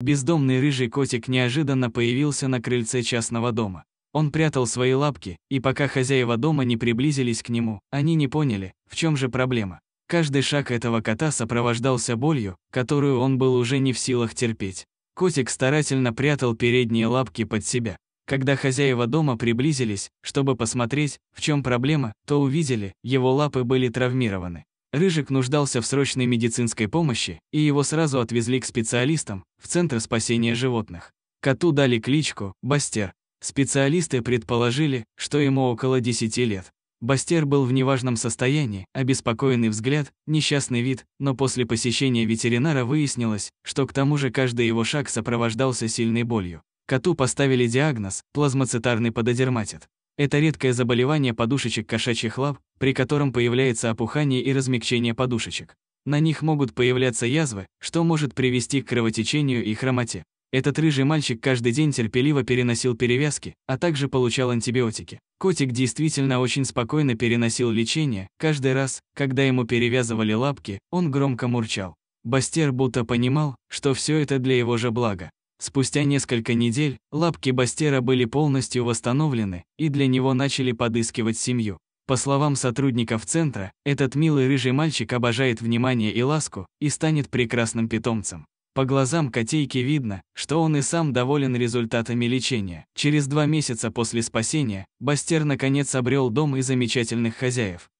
Бездомный рыжий котик неожиданно появился на крыльце частного дома. Он прятал свои лапки, и пока хозяева дома не приблизились к нему, они не поняли, в чем же проблема. Каждый шаг этого кота сопровождался болью, которую он был уже не в силах терпеть. Котик старательно прятал передние лапки под себя. Когда хозяева дома приблизились, чтобы посмотреть, в чем проблема, то увидели, его лапы были травмированы. Рыжик нуждался в срочной медицинской помощи, и его сразу отвезли к специалистам в Центр спасения животных. Коту дали кличку «Бастер». Специалисты предположили, что ему около 10 лет. Бастер был в неважном состоянии, обеспокоенный взгляд, несчастный вид, но после посещения ветеринара выяснилось, что к тому же каждый его шаг сопровождался сильной болью. Коту поставили диагноз – плазмоцитарный пододерматит. Это редкое заболевание подушечек кошачьих лап, при котором появляется опухание и размягчение подушечек. На них могут появляться язвы, что может привести к кровотечению и хромоте. Этот рыжий мальчик каждый день терпеливо переносил перевязки, а также получал антибиотики. Котик действительно очень спокойно переносил лечение. Каждый раз, когда ему перевязывали лапки, он громко мурчал. Бастер будто понимал, что все это для его же блага. Спустя несколько недель лапки Бастера были полностью восстановлены, и для него начали подыскивать семью. По словам сотрудников центра, этот милый рыжий мальчик обожает внимание и ласку и станет прекрасным питомцем. По глазам котейки видно, что он и сам доволен результатами лечения. Через два месяца после спасения Бастер наконец обрел дом и замечательных хозяев.